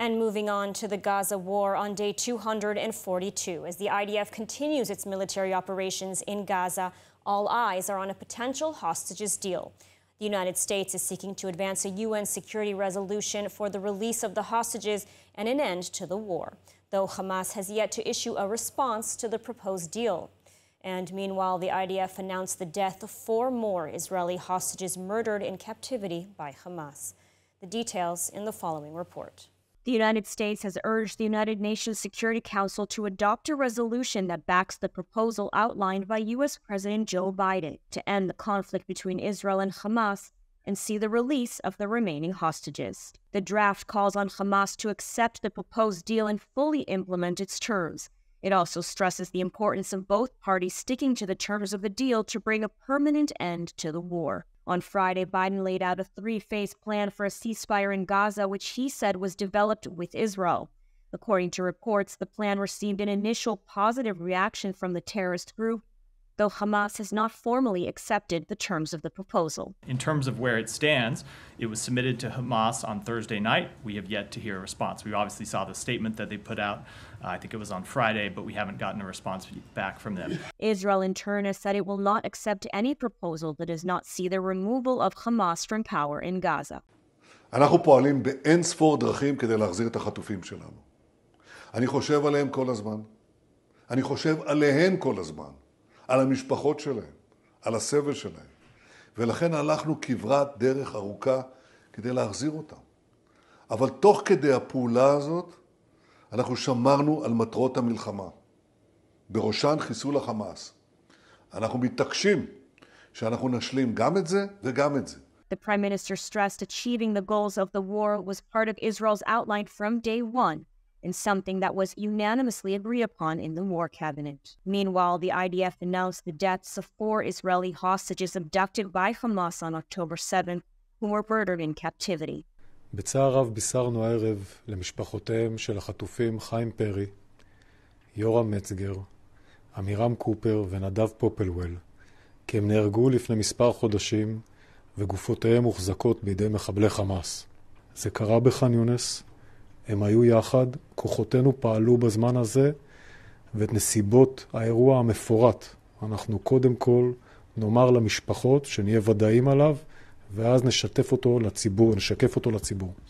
And moving on to the Gaza war on day 242, as the IDF continues its military operations in Gaza, all eyes are on a potential hostages deal. The United States is seeking to advance a UN security resolution for the release of the hostages and an end to the war, though Hamas has yet to issue a response to the proposed deal. And meanwhile, the IDF announced the death of four more Israeli hostages murdered in captivity by Hamas. The details in the following report. The United States has urged the United Nations Security Council to adopt a resolution that backs the proposal outlined by U.S. President Joe Biden to end the conflict between Israel and Hamas and see the release of the remaining hostages. The draft calls on Hamas to accept the proposed deal and fully implement its terms. It also stresses the importance of both parties sticking to the terms of the deal to bring a permanent end to the war. On Friday, Biden laid out a three phase plan for a ceasefire in Gaza, which he said was developed with Israel. According to reports, the plan received an initial positive reaction from the terrorist group, though Hamas has not formally accepted the terms of the proposal. In terms of where it stands, it was submitted to Hamas on Thursday night. We have yet to hear a response. We obviously saw the statement that they put out, uh, I think it was on Friday, but we haven't gotten a response back from them. Israel, in turn, has said it will not accept any proposal that does not see the removal of Hamas from power in Gaza. אנחנו פועלים באין ספור דרכים כדי להחזיר את החטופים שלנו. אני חושב עליהם כל הזמן. אני חושב עליהן כל הזמן. על המשפחות שלהם, על הסבל שלהם. ולכן הלכנו כברת דרך ארוכה כדי להחזיר אותם. אבל תוך כדי הפעולה הזאת, אנחנו שמרנו על מטרות המלחמה, בראשן חיסול החמאס. אנחנו מתעקשים שאנחנו נשלים גם את זה וגם את זה. The Prime Minister stressed achieving the goals of the war was part of Israel's outline from day one. In something that was unanimously agreed upon in the war cabinet. Meanwhile, the IDF announced the deaths of four Israeli hostages abducted by Hamas on October 7, who were murdered in captivity. יורם מצגר, עמירם קופר ונדב פופלוול, כי הם נהרגו לפני מספר חודשים וגופותיהם מוחזקות בידי מחבלי חמאס. זה קרה בח'אן יונס, הם היו יחד, כוחותינו פעלו בזמן הזה, ואת נסיבות האירוע המפורט אנחנו קודם כל נאמר למשפחות, שנהיה ודאים עליו, ואז נשתף אותו לציבור, נשקף אותו לציבור.